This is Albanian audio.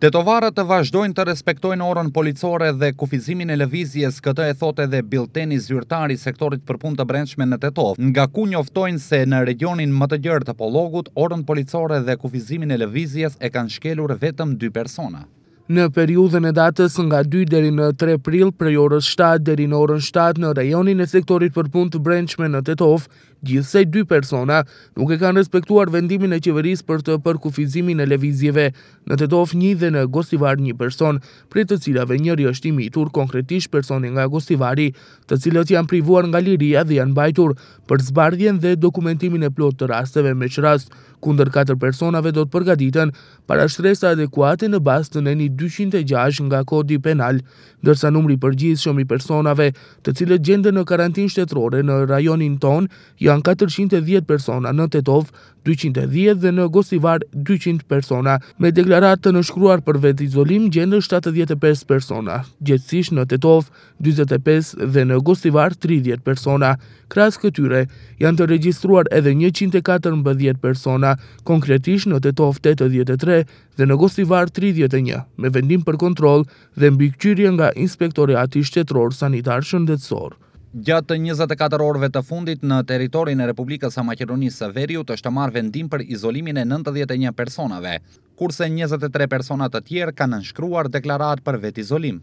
Detovarët të vazhdojnë të respektojnë orën policore dhe kufizimin e levizjes, këtë e thote dhe bilteni zyrtari sektorit për pun të brendshme në Tetov, nga ku njoftojnë se në regionin më të gjërë të pologut, orën policore dhe kufizimin e levizjes e kanë shkelur vetëm dy persona. Në periudhën e datës nga 2 deri në 3 prill prej orës 7 deri në orën 7 në rajonin e sektorit për pun të brendshme në Tetov, gjithsej dy persona nuk e kanë respektuar vendimin e qeveris për të përkufizimin e levizjeve. Në të dofë një dhe në Gostivar një person, pritë të cilave njëri është i mitur konkretisht personi nga Gostivari, të cilët janë privuar nga liria dhe janë bajtur për zbardhjen dhe dokumentimin e plot të rasteve me që rast, kunder 4 personave do të përgaditën para shtresa adekuate në bastën e një 206 nga kodi penal, dërsa numri përgjith shumë i personave të cilët gjende në karantin shtetrore në rajonin tonë, janë 410 persona në Tetov, 210 dhe në Gostivar 200 persona, me deklarat të nëshkruar për vetë izolim gjendë 75 persona, gjithësish në Tetov 25 dhe në Gostivar 30 persona. Kras këtyre janë të registruar edhe 114 persona, konkretisht në Tetov 83 dhe në Gostivar 31, me vendim për kontrol dhe mbiqyri nga inspektore ati shtetror sanitar shëndetsor. Gjatë 24 orëve të fundit në territorin e Republikës së Maqedonisë së Veriut është marrë vendim për izolimin e 91 personave, kurse 23 persona të tjerë kanë nënshkruar deklarat për vetë izolim.